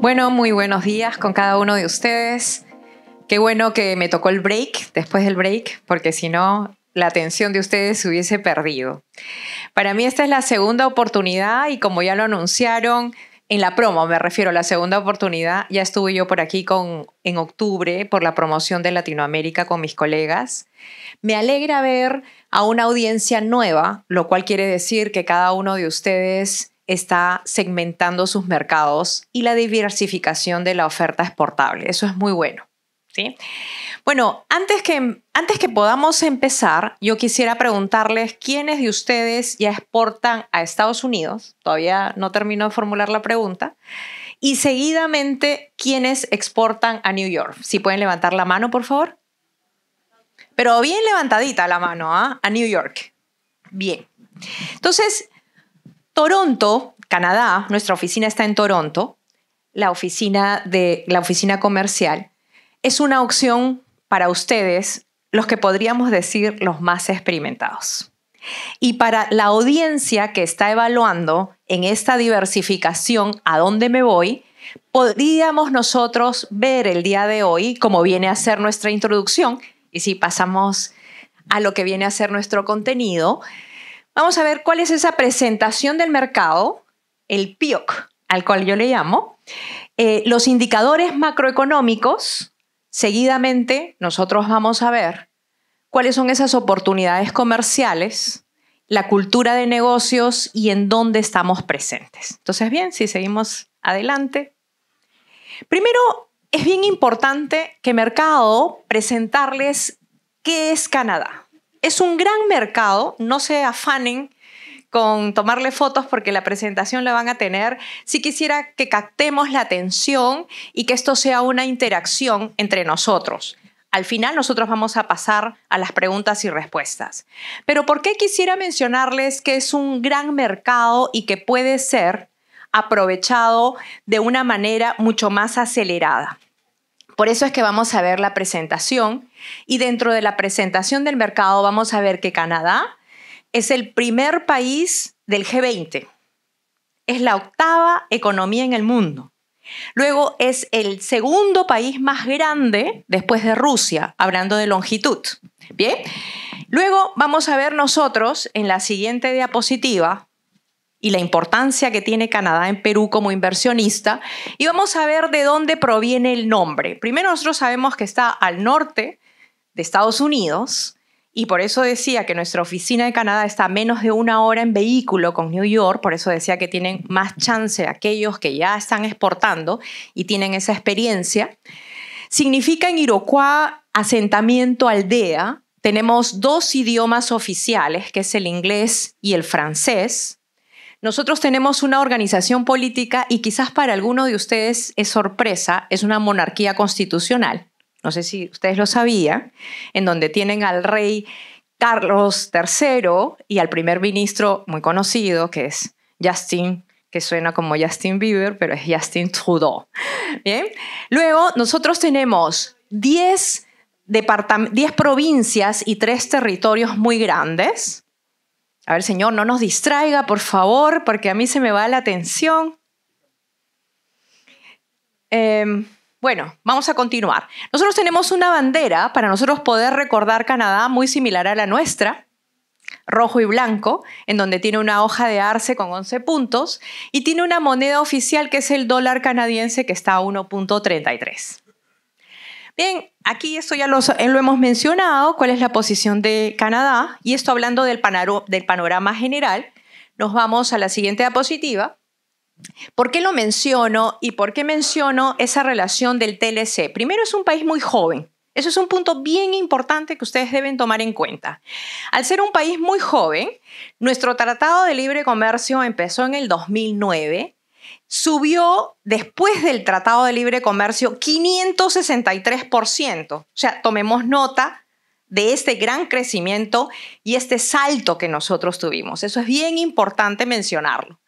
Bueno, muy buenos días con cada uno de ustedes. Qué bueno que me tocó el break, después del break, porque si no, la atención de ustedes se hubiese perdido. Para mí esta es la segunda oportunidad y como ya lo anunciaron, en la promo me refiero, a la segunda oportunidad, ya estuve yo por aquí con, en octubre por la promoción de Latinoamérica con mis colegas. Me alegra ver a una audiencia nueva, lo cual quiere decir que cada uno de ustedes está segmentando sus mercados y la diversificación de la oferta exportable. Eso es muy bueno. ¿sí? Bueno, antes que, antes que podamos empezar, yo quisiera preguntarles quiénes de ustedes ya exportan a Estados Unidos. Todavía no termino de formular la pregunta. Y seguidamente, ¿quiénes exportan a New York? Si pueden levantar la mano, por favor. Pero bien levantadita la mano, ¿ah? A New York. Bien. Entonces, Toronto, Canadá, nuestra oficina está en Toronto, la oficina de la oficina comercial es una opción para ustedes, los que podríamos decir los más experimentados. Y para la audiencia que está evaluando en esta diversificación a dónde me voy, podríamos nosotros ver el día de hoy como viene a ser nuestra introducción y si pasamos a lo que viene a ser nuestro contenido, Vamos a ver cuál es esa presentación del mercado, el PIOC, al cual yo le llamo, eh, los indicadores macroeconómicos. Seguidamente, nosotros vamos a ver cuáles son esas oportunidades comerciales, la cultura de negocios y en dónde estamos presentes. Entonces, bien, si seguimos adelante. Primero, es bien importante que Mercado presentarles qué es Canadá es un gran mercado, no se afanen con tomarle fotos porque la presentación la van a tener. si quisiera que captemos la atención y que esto sea una interacción entre nosotros. Al final nosotros vamos a pasar a las preguntas y respuestas. Pero ¿por qué quisiera mencionarles que es un gran mercado y que puede ser aprovechado de una manera mucho más acelerada? Por eso es que vamos a ver la presentación y dentro de la presentación del mercado vamos a ver que Canadá es el primer país del G20. Es la octava economía en el mundo. Luego es el segundo país más grande después de Rusia, hablando de longitud. Bien. Luego vamos a ver nosotros en la siguiente diapositiva y la importancia que tiene Canadá en Perú como inversionista. Y vamos a ver de dónde proviene el nombre. Primero nosotros sabemos que está al norte de Estados Unidos y por eso decía que nuestra oficina de Canadá está menos de una hora en vehículo con New York, por eso decía que tienen más chance aquellos que ya están exportando y tienen esa experiencia. Significa en Iroquois asentamiento aldea. Tenemos dos idiomas oficiales, que es el inglés y el francés. Nosotros tenemos una organización política y quizás para alguno de ustedes es sorpresa, es una monarquía constitucional. No sé si ustedes lo sabían, en donde tienen al rey Carlos III y al primer ministro muy conocido, que es Justin que suena como Justin Bieber, pero es Justin Trudeau. Luego, nosotros tenemos 10, 10 provincias y tres territorios muy grandes. A ver, Señor, no nos distraiga, por favor, porque a mí se me va la atención. Em, bueno, vamos a continuar. Nosotros tenemos una bandera para nosotros poder recordar Canadá muy similar a la nuestra, rojo y blanco, en donde tiene una hoja de arce con 11 puntos y tiene una moneda oficial que es el dólar canadiense que está a 1.33. Bien, aquí esto ya eh, lo, hemos mencionado, cuál es la posición de Canadá, y esto hablando del, del panorama general, nos vamos a la siguiente diapositiva. ¿Por qué lo menciono y por qué menciono esa relación del TLC? Primero es un país muy joven. Eso es un punto bien importante que ustedes deben tomar en cuenta. Al ser un país muy joven, nuestro Tratado de Libre Comercio empezó en el 2009 subió después del Tratado de Libre Comercio 563%. O sea, tomemos nota de este gran crecimiento y este salto que nosotros tuvimos. Eso es bien importante mencionarlo.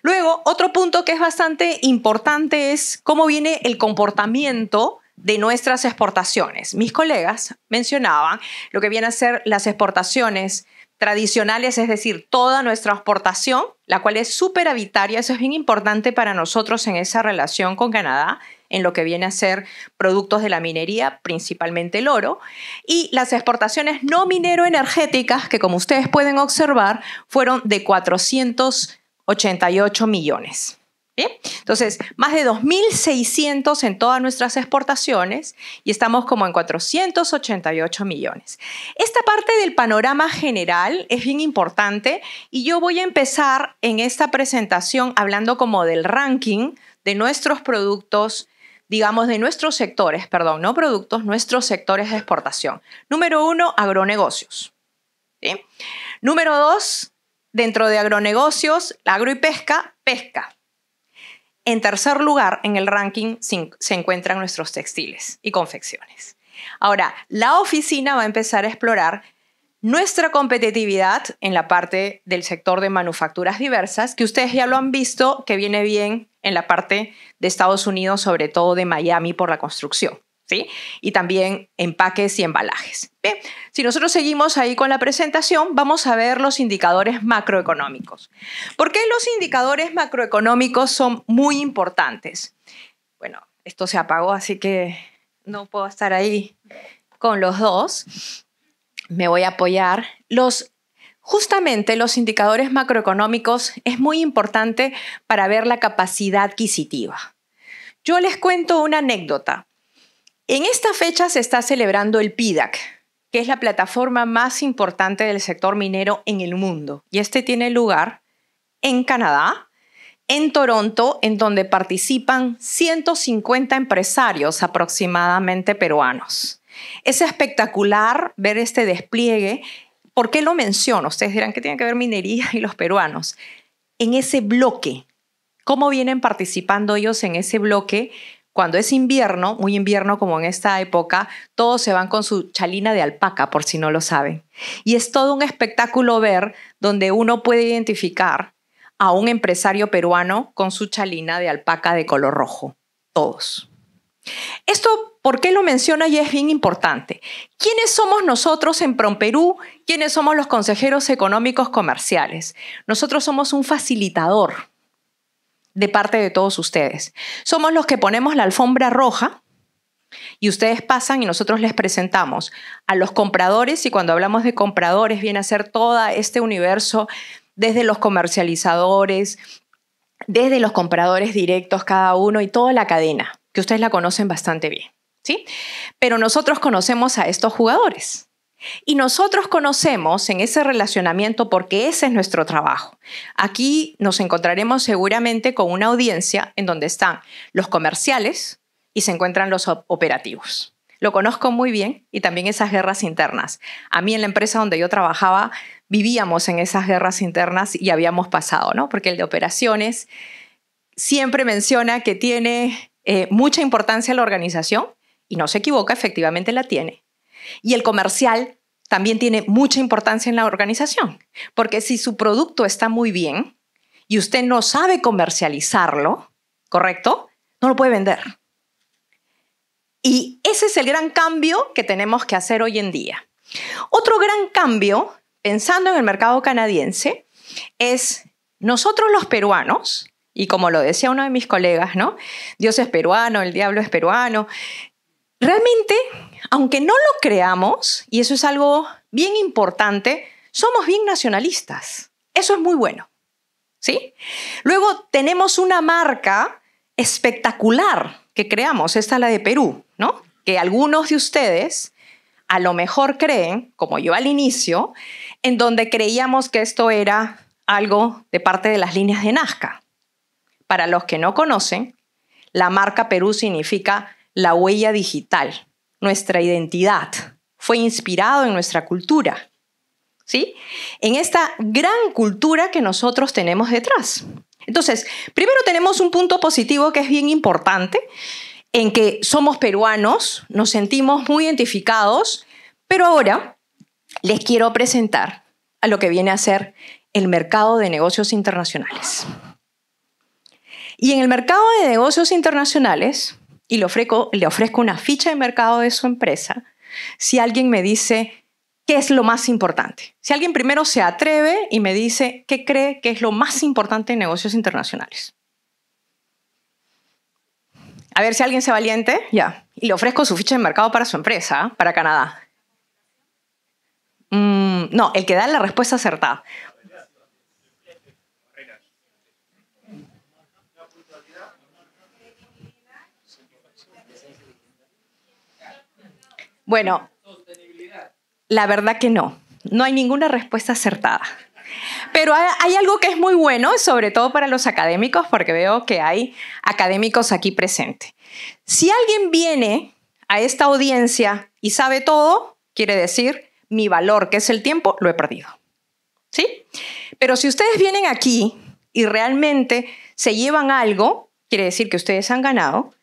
Luego, otro punto que es bastante importante es cómo viene el comportamiento de nuestras exportaciones. Mis colegas mencionaban lo que vienen a ser las exportaciones tradicionales, es decir, toda nuestra exportación, la cual es superavitaria, eso es bien importante para nosotros en esa relación con Canadá, en lo que viene a ser productos de la minería, principalmente el oro, y las exportaciones no minero-energéticas, que como ustedes pueden observar, fueron de 488 millones. Entonces, más de 2.600 en todas nuestras exportaciones y estamos como en 488 millones. Esta parte del panorama general es bien importante y yo voy a empezar en esta presentación hablando como del ranking de nuestros productos, digamos, de nuestros sectores, perdón, no productos, nuestros sectores de exportación. Número uno, agronegocios. Número dos, dentro de agronegocios, agro y pesca, pesca. En tercer lugar, en el ranking se encuentran nuestros textiles y confecciones. Ahora, la oficina va a empezar a explorar nuestra competitividad en la parte del sector de manufacturas diversas, que ustedes ya lo han visto, que viene bien en la parte de Estados Unidos, sobre todo de Miami, por la construcción. Y también empaques y embalajes. Bien, si nosotros seguimos ahí con la presentación, vamos a ver los indicadores macroeconómicos. ¿Por qué los indicadores macroeconómicos son muy importantes? Bueno, esto se apagó, así que no puedo estar ahí con los dos. Me voy a apoyar. Justamente los indicadores macroeconómicos es muy importante para ver la capacidad adquisitiva. Yo les cuento una anécdota. En esta fecha se está celebrando el PIDAC, que es la plataforma más importante del sector minero en el mundo. Y este tiene lugar en Canadá, en Toronto, en donde participan 150 empresarios aproximadamente peruanos. Es espectacular ver este despliegue. ¿Por qué lo menciono? Ustedes dirán que tiene que ver minería y los peruanos. En ese bloque, ¿cómo vienen participando ellos en ese bloque? Cuando es invierno, muy invierno como en esta época, todos se van con su chalina de alpaca, por si no lo saben. Y es todo un espectáculo ver donde uno puede identificar a un empresario peruano con su chalina de alpaca de color rojo. Todos. Esto, ¿por qué lo menciona y es bien importante? ¿Quiénes somos nosotros en Perú? ¿Quiénes somos los consejeros económicos comerciales? Nosotros somos un facilitador de parte de todos ustedes. Somos los que ponemos la alfombra roja y ustedes pasan y nosotros les presentamos a los compradores y cuando hablamos de compradores viene a ser todo este universo desde los comercializadores, desde los compradores directos cada uno y toda la cadena, que ustedes la conocen bastante bien, ¿sí? Pero nosotros conocemos a estos jugadores. Y nosotros conocemos en ese relacionamiento porque ese es nuestro trabajo. Aquí nos encontraremos seguramente con una audiencia en donde están los comerciales y se encuentran los operativos. Lo conozco muy bien y también esas guerras internas. A mí en la empresa donde yo trabajaba vivíamos en esas guerras internas y habíamos pasado, ¿no? Porque el de operaciones siempre menciona que tiene eh, mucha importancia la organización y no se equivoca, efectivamente la tiene y el comercial también tiene mucha importancia en la organización, porque si su producto está muy bien y usted no sabe comercializarlo, ¿correcto? No lo puede vender. Y ese es el gran cambio que tenemos que hacer hoy en día. Otro gran cambio, pensando en el mercado canadiense, es nosotros los peruanos, y como lo decía uno de mis colegas, ¿no? Dios es peruano, el diablo es peruano, Realmente, aunque no lo creamos, y eso es algo bien importante, somos bien nacionalistas. Eso es muy bueno. ¿Sí? Luego tenemos una marca espectacular que creamos, esta es la de Perú, ¿no? Que algunos de ustedes a lo mejor creen, como yo al inicio, en donde creíamos que esto era algo de parte de las líneas de Nazca. Para los que no conocen, la marca Perú significa la huella digital, nuestra identidad, fue inspirado en nuestra cultura, ¿sí? En esta gran cultura que nosotros tenemos detrás. Entonces, primero tenemos un punto positivo que es bien importante, en que somos peruanos, nos sentimos muy identificados, pero ahora les quiero presentar a lo que viene a ser el mercado de negocios internacionales. Y en el mercado de negocios internacionales, y le ofrezco, le ofrezco una ficha de mercado de su empresa, si alguien me dice qué es lo más importante, si alguien primero se atreve y me dice qué cree que es lo más importante en negocios internacionales. A ver si alguien se valiente, ya, y le ofrezco su ficha de mercado para su empresa, para Canadá. Mm, no, el que da la respuesta acertada. Bueno, la verdad que no. No hay ninguna respuesta acertada. Pero hay algo que es muy bueno, sobre todo para los académicos, porque veo que hay académicos aquí presentes. Si alguien viene a esta audiencia y sabe todo, quiere decir, mi valor, que es el tiempo, lo he perdido. ¿Sí? Pero si ustedes vienen aquí y realmente se llevan algo, quiere decir que ustedes han ganado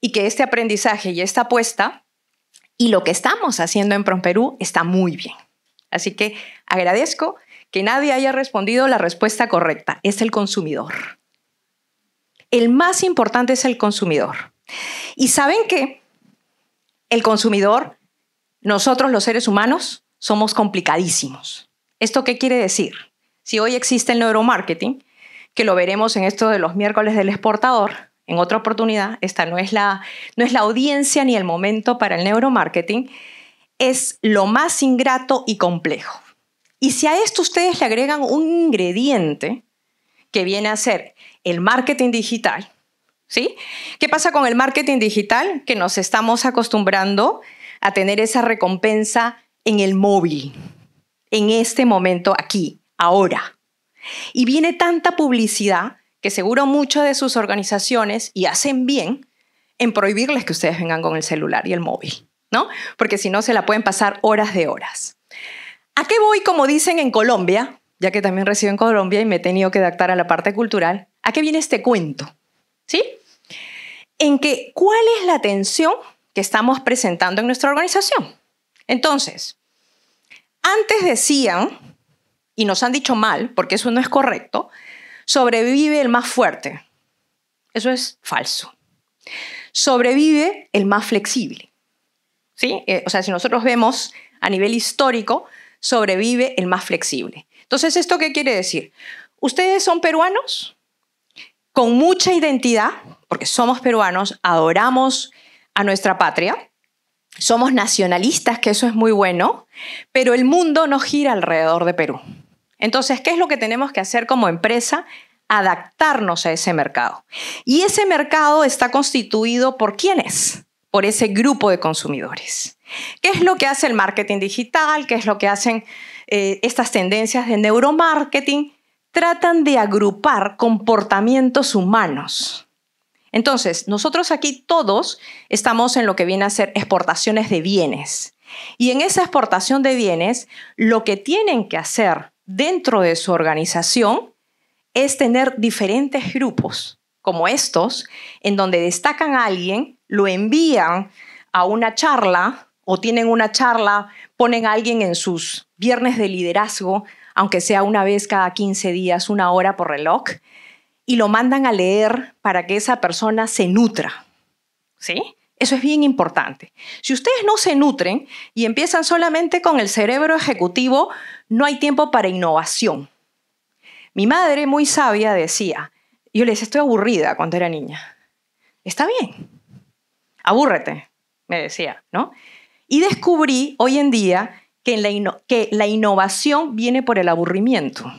y que este aprendizaje y esta apuesta y lo que estamos haciendo en PromPerú está muy bien. Así que agradezco que nadie haya respondido la respuesta correcta. Es el consumidor. El más importante es el consumidor. Y saben que el consumidor, nosotros los seres humanos, somos complicadísimos. ¿Esto qué quiere decir? Si hoy existe el neuromarketing, que lo veremos en esto de los miércoles del exportador, en otra oportunidad, esta no es la, no es la audiencia ni el momento para el neuromarketing, es lo más ingrato y complejo. Y si a esto ustedes le agregan un ingrediente que viene a ser el marketing digital, ¿sí? ¿Qué pasa con el marketing digital? Que nos estamos acostumbrando a tener esa recompensa en el móvil, en este momento aquí, ahora. Y viene tanta publicidad que seguro muchas de sus organizaciones, y hacen bien, en prohibirles que ustedes vengan con el celular y el móvil, ¿no? Porque si no, se la pueden pasar horas de horas. ¿A qué voy, como dicen en Colombia, ya que también resido en Colombia y me he tenido que adaptar a la parte cultural? ¿A qué viene este cuento? ¿Sí? En que, ¿cuál es la tensión que estamos presentando en nuestra organización? Entonces, antes decían, y nos han dicho mal, porque eso no es correcto, sobrevive el más fuerte. Eso es falso. Sobrevive el más flexible. ¿Sí? Eh, o sea, si nosotros vemos a nivel histórico, sobrevive el más flexible. Entonces, ¿esto qué quiere decir? Ustedes son peruanos con mucha identidad, porque somos peruanos, adoramos a nuestra patria, somos nacionalistas, que eso es muy bueno, pero el mundo no gira alrededor de Perú. Entonces, ¿qué es lo que tenemos que hacer como empresa? Adaptarnos a ese mercado. Y ese mercado está constituido por quiénes? Por ese grupo de consumidores. ¿Qué es lo que hace el marketing digital? ¿Qué es lo que hacen eh, estas tendencias de neuromarketing? Tratan de agrupar comportamientos humanos. Entonces, nosotros aquí todos estamos en lo que viene a ser exportaciones de bienes. Y en esa exportación de bienes, lo que tienen que hacer dentro de su organización es tener diferentes grupos como estos, en donde destacan a alguien, lo envían a una charla o tienen una charla, ponen a alguien en sus viernes de liderazgo, aunque sea una vez cada 15 días, una hora por reloj, y lo mandan a leer para que esa persona se nutra. ¿Sí? Eso es bien importante. Si ustedes no se nutren y empiezan solamente con el cerebro ejecutivo, no hay tiempo para innovación. Mi madre, muy sabia, decía, yo les estoy aburrida cuando era niña. Está bien, abúrrete, me decía, ¿no? Y descubrí hoy en día que la, innovación viene por el aburrimiento.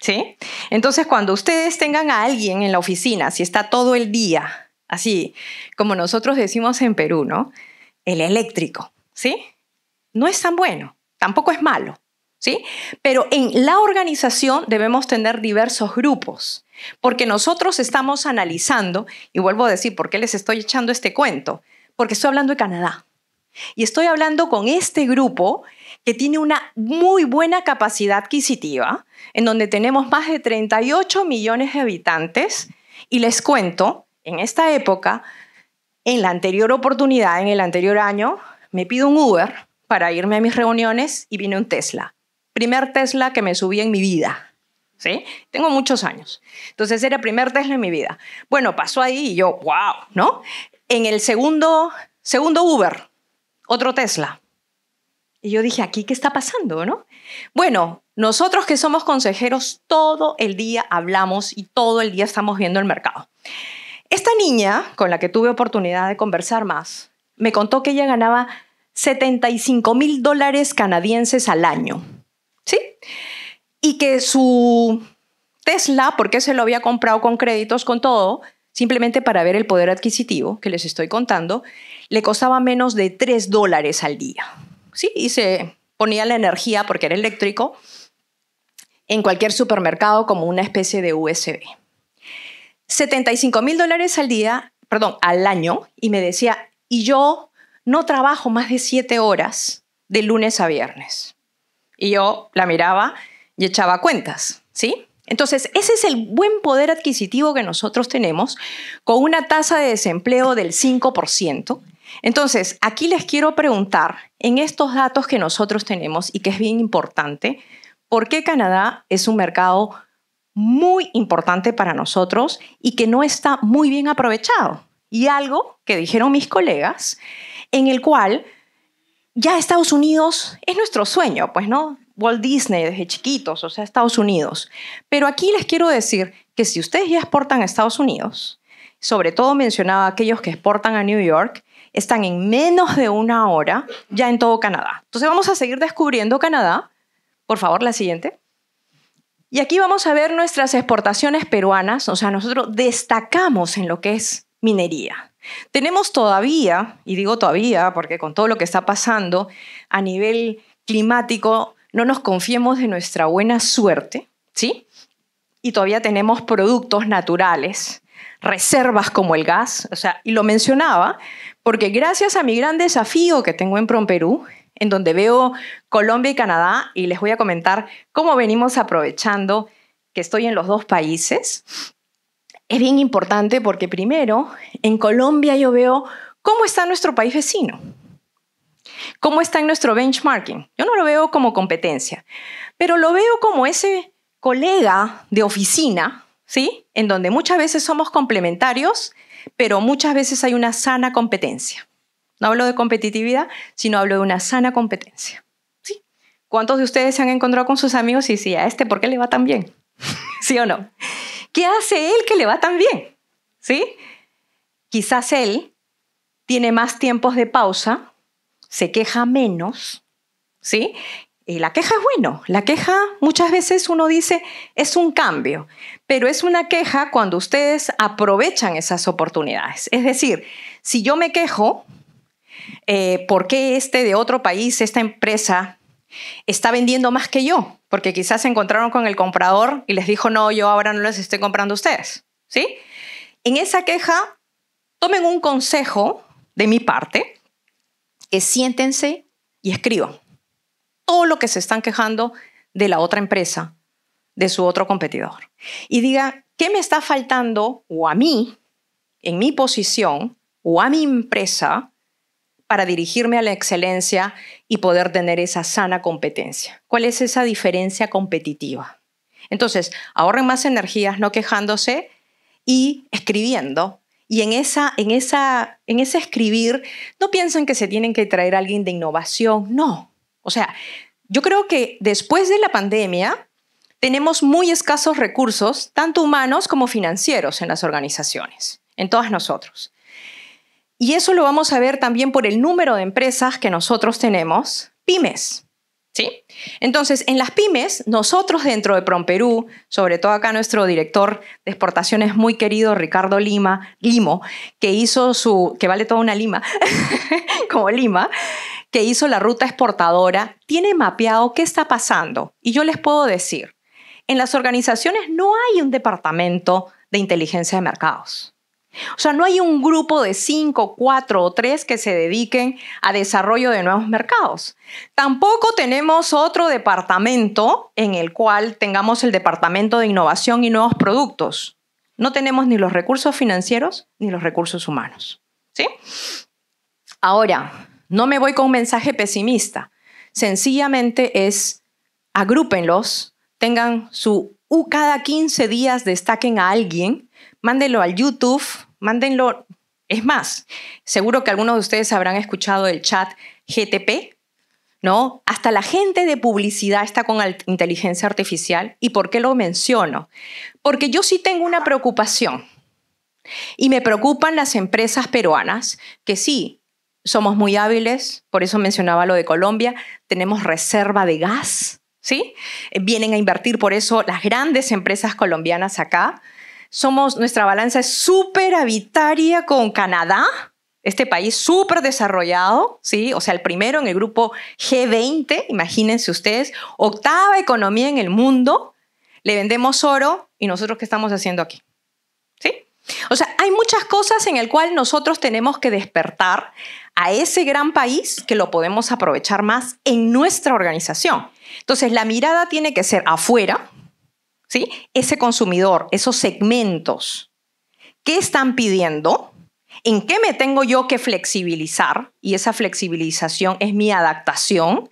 ¿Sí? Entonces, cuando ustedes tengan a alguien en la oficina, si está todo el día así como nosotros decimos en Perú, ¿no? El eléctrico, ¿sí? No es tan bueno, tampoco es malo, ¿sí? Pero en la organización debemos tener diversos grupos, porque nosotros estamos analizando, y vuelvo a decir, ¿por qué les estoy echando este cuento? Porque estoy hablando de Canadá. Y estoy hablando con este grupo que tiene una muy buena capacidad adquisitiva, en donde tenemos más de 38 millones de habitantes, y les cuento en esta época, en la anterior oportunidad, en el anterior año, me pido un Uber para irme a mis reuniones y vine un Tesla. Primer Tesla que me subí en mi vida. ¿Sí? Tengo muchos años. Entonces era primer Tesla en mi vida. Bueno, pasó ahí y yo, wow, ¿no? En el segundo, segundo Uber, otro Tesla. Y yo dije, ¿aquí qué está pasando, no? Bueno, nosotros que somos consejeros, todo el día hablamos y todo el día estamos viendo el mercado. Esta niña, con la que tuve oportunidad de conversar más, me contó que ella ganaba 75 mil dólares canadienses al año. ¿Sí? Y que su Tesla, porque se lo había comprado con créditos, con todo, simplemente para ver el poder adquisitivo que les estoy contando, le costaba menos de 3 dólares al día. ¿Sí? Y se ponía la energía, porque era eléctrico, en cualquier supermercado como una especie de USB. 75 mil dólares al día, perdón, al año, y me decía, y yo no trabajo más de siete horas de lunes a viernes. Y yo la miraba y echaba cuentas, ¿sí? Entonces, ese es el buen poder adquisitivo que nosotros tenemos con una tasa de desempleo del 5%. Entonces, aquí les quiero preguntar, en estos datos que nosotros tenemos y que es bien importante, ¿por qué Canadá es un mercado muy importante para nosotros y que no está muy bien aprovechado. Y algo que dijeron mis colegas, en el cual ya Estados Unidos es nuestro sueño, pues no, Walt Disney desde chiquitos, o sea, Estados Unidos. Pero aquí les quiero decir que si ustedes ya exportan a Estados Unidos, sobre todo mencionaba aquellos que exportan a New York, están en menos de una hora ya en todo Canadá. Entonces vamos a seguir descubriendo Canadá. Por favor, la siguiente. Y aquí vamos a ver nuestras exportaciones peruanas, o sea, nosotros destacamos en lo que es minería. Tenemos todavía, y digo todavía porque con todo lo que está pasando a nivel climático, no nos confiemos de nuestra buena suerte, ¿sí? Y todavía tenemos productos naturales, reservas como el gas, o sea, y lo mencionaba porque gracias a mi gran desafío que tengo en Perú en donde veo Colombia y Canadá y les voy a comentar cómo venimos aprovechando que estoy en los dos países. Es bien importante porque primero, en Colombia yo veo cómo está nuestro país vecino, cómo está en nuestro benchmarking. Yo no lo veo como competencia, pero lo veo como ese colega de oficina, ¿sí? En donde muchas veces somos complementarios, pero muchas veces hay una sana competencia. No hablo de competitividad, sino hablo de una sana competencia. ¿Cuántos de ustedes se han encontrado con sus amigos y si a este por qué le va tan bien? ¿Sí o no? ¿Qué hace él que le va tan bien? Quizás él tiene más tiempos de pausa, se queja menos, ¿sí? Y la queja es bueno, la queja muchas veces uno dice es un cambio, pero es una queja cuando ustedes aprovechan esas oportunidades. Es decir, si yo me quejo, eh, por qué este de otro país, esta empresa, está vendiendo más que yo, porque quizás se encontraron con el comprador y les dijo, no, yo ahora no les estoy comprando a ustedes. ¿Sí? En esa queja, tomen un consejo de mi parte, que siéntense y escriban todo lo que se están quejando de la otra empresa, de su otro competidor. Y diga, ¿qué me está faltando o a mí, en mi posición, o a mi empresa, para dirigirme a la excelencia y poder tener esa sana competencia. ¿Cuál es esa diferencia competitiva? Entonces, ahorren más energías no quejándose y escribiendo. Y en, esa, ese escribir, no piensen que se tienen que traer alguien de innovación, no. O sea, yo creo que después de la pandemia tenemos muy escasos recursos, tanto humanos como financieros, en las organizaciones, en todas nosotros. Y eso lo vamos a ver también por el número de empresas que nosotros tenemos, pymes. ¿Sí? Entonces, en las pymes, nosotros dentro de PromPerú, sobre todo acá nuestro director de exportaciones muy querido, Ricardo Lima, Limo, que hizo su, que vale toda una lima, como Lima, que hizo la ruta exportadora, tiene mapeado qué está pasando. Y yo les puedo decir, en las organizaciones no hay un departamento de inteligencia de mercados. O sea, no hay un grupo de cinco, cuatro o tres que se dediquen a desarrollo de nuevos mercados. Tampoco tenemos otro departamento en el cual tengamos el departamento de innovación y nuevos productos. No tenemos ni los recursos financieros ni los recursos humanos. ¿sí? Ahora, no me voy con un mensaje pesimista. Sencillamente es agrúpenlos, tengan su u cada 15 días destaquen a alguien mándenlo al YouTube, mándenlo. Es más, seguro que algunos de ustedes habrán escuchado el chat GTP, ¿no? Hasta la gente de publicidad está con inteligencia artificial. ¿Y por qué lo menciono? Porque yo sí tengo una preocupación. Y me preocupan las empresas peruanas, que sí, somos muy hábiles, por eso mencionaba lo de Colombia, tenemos reserva de gas, ¿sí? Vienen a invertir por eso las grandes empresas colombianas acá, somos, nuestra balanza es superavitaria con Canadá, este país súper desarrollado, ¿sí? O sea, el primero en el grupo G20, imagínense ustedes, octava economía en el mundo, le vendemos oro y nosotros qué estamos haciendo aquí. ¿Sí? O sea, hay muchas cosas en el cual nosotros tenemos que despertar a ese gran país que lo podemos aprovechar más en nuestra organización. Entonces, la mirada tiene que ser afuera, ¿sí? Ese consumidor, esos segmentos, ¿qué están pidiendo? ¿En qué me tengo yo que flexibilizar? Y esa flexibilización es mi adaptación.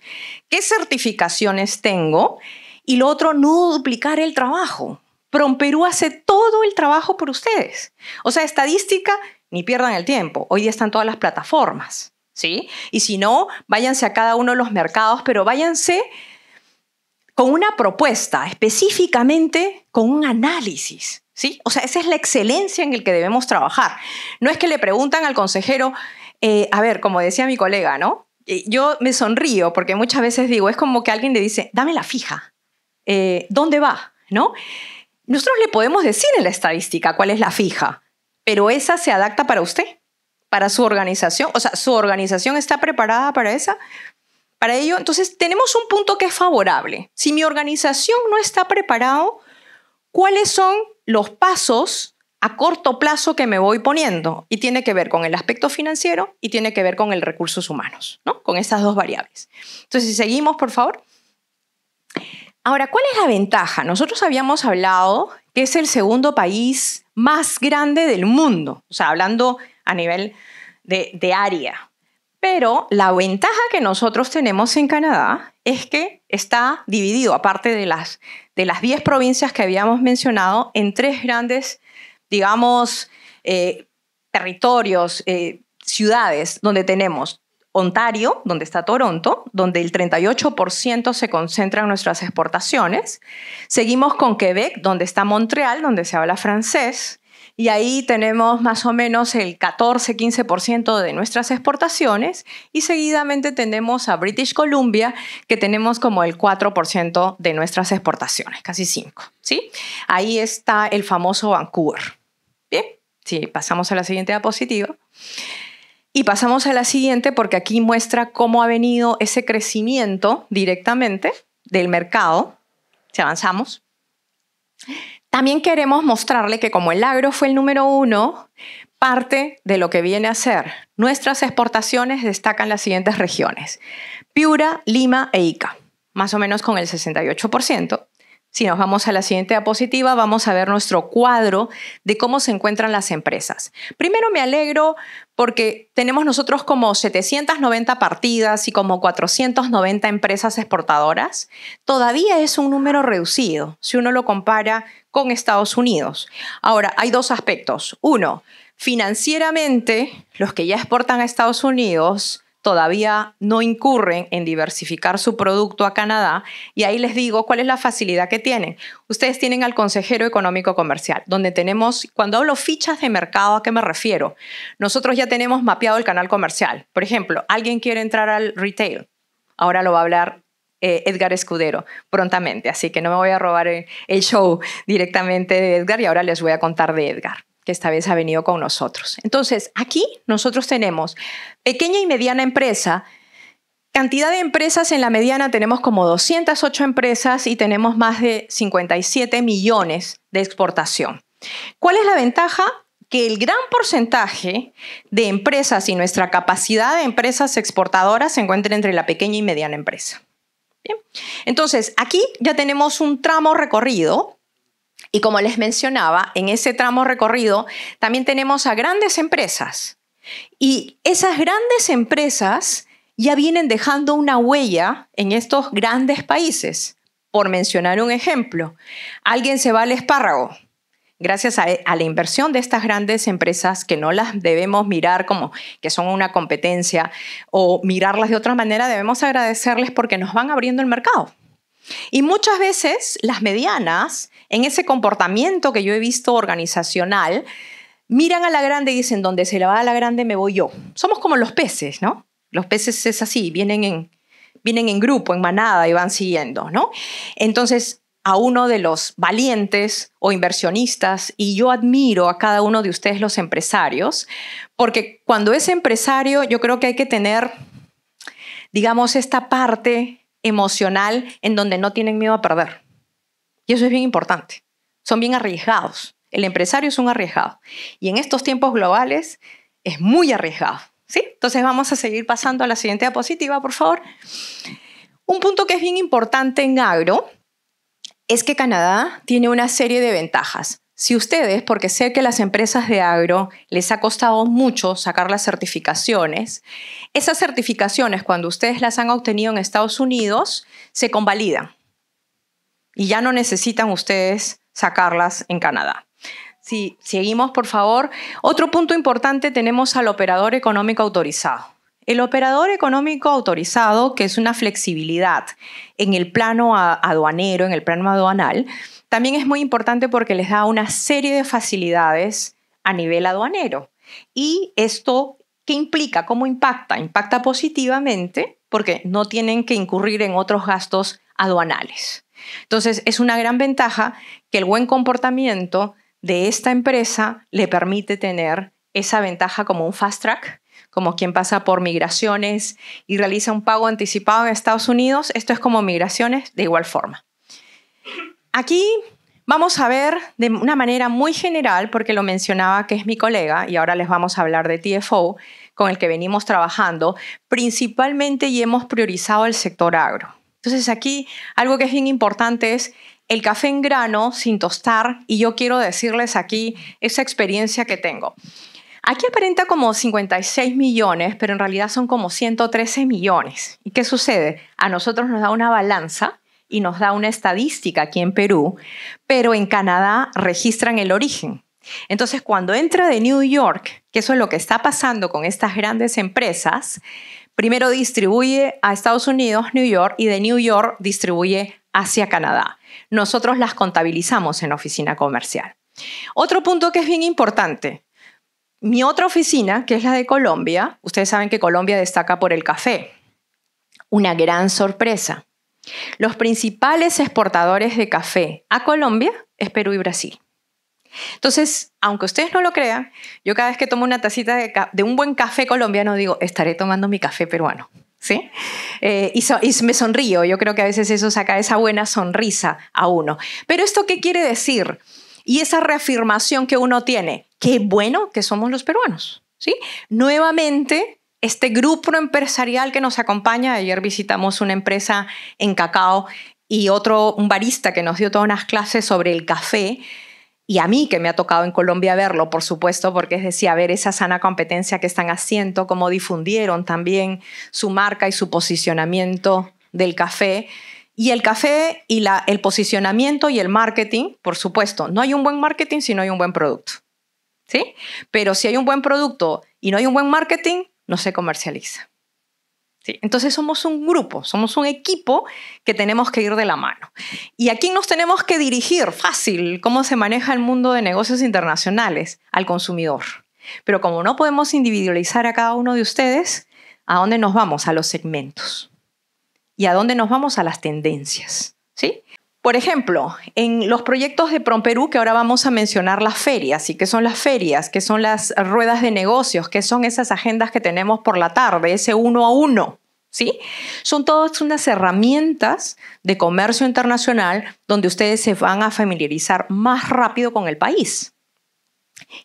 ¿Qué certificaciones tengo? Y lo otro, no duplicar el trabajo. Promperú hace todo el trabajo por ustedes. O sea, estadística, ni pierdan el tiempo. Hoy día están todas las plataformas, ¿sí? Y si no, váyanse a cada uno de los mercados, pero váyanse con una propuesta, específicamente con un análisis. ¿sí? O sea, esa es la excelencia en la que debemos trabajar. No es que le preguntan al consejero, eh, a ver, como decía mi colega, ¿no? Yo me sonrío porque muchas veces digo, es como que alguien le dice, dame la fija, eh, ¿dónde va? ¿No? Nosotros le podemos decir en la estadística cuál es la fija, pero esa se adapta para usted, para su organización. O sea, ¿su organización está preparada para esa? Para ello, entonces, tenemos un punto que es favorable. Si mi organización no está preparado, ¿cuáles son los pasos a corto plazo que me voy poniendo? Y tiene que ver con el aspecto financiero y tiene que ver con el recursos humanos, ¿no? Con estas dos variables. Entonces, si seguimos, por favor. Ahora, ¿cuál es la ventaja? Nosotros habíamos hablado que es el segundo país más grande del mundo, o sea, hablando a nivel de área, pero la ventaja que nosotros tenemos en Canadá es que está dividido, aparte de las, de 10 provincias que habíamos mencionado, en tres grandes, digamos, eh, territorios, eh, ciudades, donde tenemos Ontario, donde está Toronto, donde el 38% se concentran nuestras exportaciones. Seguimos con Quebec, donde está Montreal, donde se habla francés y ahí tenemos más o menos el 14-15% de nuestras exportaciones y seguidamente tenemos a British Columbia que tenemos como el 4% de nuestras exportaciones, casi 5, ¿sí? Ahí está el famoso Vancouver. Bien, sí, pasamos a la siguiente diapositiva. Y pasamos a la siguiente porque aquí muestra cómo ha venido ese crecimiento directamente del mercado. Si avanzamos también queremos mostrarle que como el agro fue el número uno, parte de lo que viene a ser nuestras exportaciones destacan las siguientes regiones. Piura, Lima e Ica, más o menos con el 68%. Si nos vamos a la siguiente diapositiva, vamos a ver nuestro cuadro de cómo se encuentran las empresas. Primero me alegro porque tenemos nosotros como 790 partidas y como 490 empresas exportadoras. Todavía es un número reducido si uno lo compara con Estados Unidos. Ahora, hay dos aspectos. Uno, financieramente, los que ya exportan a Estados Unidos todavía no incurren en diversificar su producto a Canadá y ahí les digo cuál es la facilidad que tienen. Ustedes tienen al consejero económico comercial, donde tenemos, cuando hablo fichas de mercado, ¿a qué me refiero? Nosotros ya tenemos mapeado el canal comercial. Por ejemplo, alguien quiere entrar al retail. Ahora lo va a hablar eh, Edgar Escudero prontamente, así que no me voy a robar el show directamente de Edgar y ahora les voy a contar de Edgar que esta vez ha venido con nosotros. Entonces, aquí nosotros tenemos pequeña y mediana empresa. Cantidad de empresas en la mediana tenemos como 208 empresas y tenemos más de 57 millones de exportación. ¿Cuál es la ventaja? que el gran porcentaje de empresas y nuestra capacidad de empresas exportadoras se encuentren entre la pequeña y mediana empresa. Entonces, aquí ya tenemos un tramo recorrido y como les mencionaba, en ese tramo recorrido también tenemos a grandes empresas. Y esas grandes empresas ya vienen dejando una huella en estos grandes países. Por mencionar un ejemplo, alguien se va al espárrago. Gracias a, a la inversión de estas grandes empresas que no las debemos mirar como que son una competencia o mirarlas de otra manera, debemos agradecerles porque nos van abriendo el mercado. Y muchas veces las medianas, en ese comportamiento que yo he visto organizacional, miran a la grande y dicen, donde se la va a la grande me voy yo. Somos como los peces, ¿no? Los peces es así, vienen en, vienen en grupo, en manada y van siguiendo, ¿no? Entonces, a uno de los valientes o inversionistas, y yo admiro a cada uno de ustedes los empresarios, porque cuando es empresario yo creo que hay que tener, digamos, esta parte emocional en donde no tienen miedo a perder. Y eso es bien importante. Son bien arriesgados. El empresario es un arriesgado. Y en estos tiempos globales es muy arriesgado. ¿sí? Entonces vamos a seguir pasando a la siguiente diapositiva, por favor. Un punto que es bien importante en agro es que Canadá tiene una serie de ventajas. Si ustedes, porque sé que las empresas de agro les ha costado mucho sacar las certificaciones, esas certificaciones cuando ustedes las han obtenido en Estados Unidos se convalidan y ya no necesitan ustedes sacarlas en Canadá. Si seguimos, por favor, otro punto importante tenemos al operador económico autorizado. El operador económico autorizado, que es una flexibilidad en el plano aduanero, en el plano aduanal, también es muy importante porque les da una serie de facilidades a nivel aduanero. Y esto, ¿qué implica? ¿Cómo impacta? Impacta positivamente porque no tienen que incurrir en otros gastos aduanales. Entonces, es una gran ventaja que el buen comportamiento de esta empresa le permite tener esa ventaja como un fast track, como quien pasa por migraciones y realiza un pago anticipado en Estados Unidos. Esto es como migraciones de igual forma. Aquí vamos a ver de una manera muy general, porque lo mencionaba que es mi colega, y ahora les vamos a hablar de TFO, con el que venimos trabajando, principalmente y hemos priorizado el sector agro. Entonces aquí algo que es bien importante es el café en grano sin tostar y yo quiero decirles aquí esa experiencia que tengo. Aquí aparenta como 56 millones, pero en realidad son como 113 millones. ¿Y qué sucede? A nosotros nos da una balanza y nos da una estadística aquí en Perú, pero en Canadá registran el origen. Entonces, cuando entra de New York, que eso es lo que está pasando con estas grandes empresas, primero distribuye a Estados Unidos, New York, y de New York distribuye hacia Canadá. Nosotros las contabilizamos en oficina comercial. Otro punto que es bien importante, mi otra oficina, que es la de Colombia, ustedes saben que Colombia destaca por el café. Una gran sorpresa. Los principales exportadores de café a Colombia es Perú y Brasil. Entonces, aunque ustedes no lo crean, yo cada vez que tomo una tacita de, un buen café colombiano digo, estaré tomando mi café peruano. ¿Sí? Eh, y, me sonrío, yo creo que a veces eso saca esa buena sonrisa a uno. Pero esto qué quiere decir? Y esa reafirmación que uno tiene, qué bueno que somos los peruanos. ¿sí? Nuevamente este grupo empresarial que nos acompaña. Ayer visitamos una empresa en Cacao y otro, un barista que nos dio todas unas clases sobre el café. Y a mí, que me ha tocado en Colombia verlo, por supuesto, porque es decir, a ver esa sana competencia que están haciendo, cómo difundieron también su marca y su posicionamiento del café. Y el café y la, el posicionamiento y el marketing, por supuesto, no hay un buen marketing si no hay un buen producto. ¿Sí? Pero si hay un buen producto y no hay un buen marketing, no se comercializa. Entonces somos un grupo, somos un equipo que tenemos que ir de la mano. ¿Y a quién nos tenemos que dirigir? Fácil, ¿cómo se maneja el mundo de negocios internacionales? Al consumidor. Pero como no podemos individualizar a cada uno de ustedes, ¿a dónde nos vamos? A los segmentos. ¿Y a dónde nos vamos? A las tendencias. ¿Sí? Por ejemplo, en los proyectos de Perú que ahora vamos a mencionar las ferias, y qué son las ferias, qué son las ruedas de negocios, que son esas agendas que tenemos por la tarde, ese uno a uno, ¿sí? Son todas unas herramientas de comercio internacional donde ustedes se van a familiarizar más rápido con el país.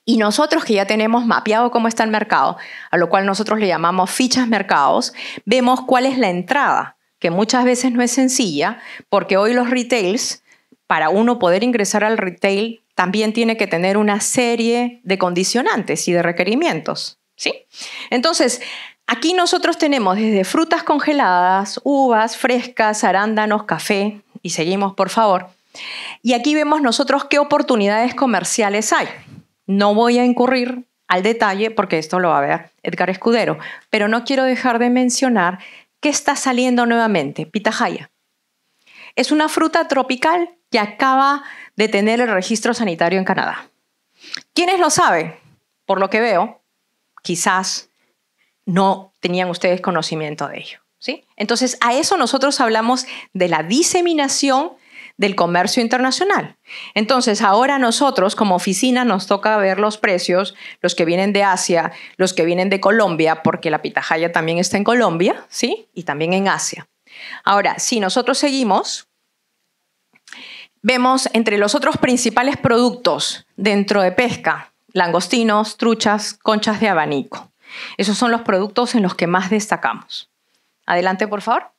Y nosotros que ya tenemos mapeado cómo está el mercado, a lo cual nosotros le llamamos fichas mercados, vemos cuál es la entrada que muchas veces no es sencilla, porque hoy los retails, para uno poder ingresar al retail, también tiene que tener una serie de condicionantes y de requerimientos. ¿sí? Entonces, aquí nosotros tenemos desde frutas congeladas, uvas frescas, arándanos, café, y seguimos, por favor. Y aquí vemos nosotros qué oportunidades comerciales hay. No voy a incurrir al detalle porque esto lo va a ver Edgar Escudero, pero no quiero dejar de mencionar ¿Qué está saliendo nuevamente? Pitahaya. Es una fruta tropical que acaba de tener el registro sanitario en Canadá. ¿Quiénes lo saben? Por lo que veo, quizás no tenían ustedes conocimiento de ello. ¿sí? Entonces, a eso nosotros hablamos de la diseminación del comercio internacional. Entonces, ahora nosotros como oficina nos toca ver los precios, los que vienen de Asia, los que vienen de Colombia, porque la pitahaya también está en Colombia, ¿sí? Y también en Asia. Ahora, si nosotros seguimos, vemos entre los otros principales productos dentro de pesca, langostinos, truchas, conchas de abanico. Esos son los productos en los que más destacamos. Adelante, por favor.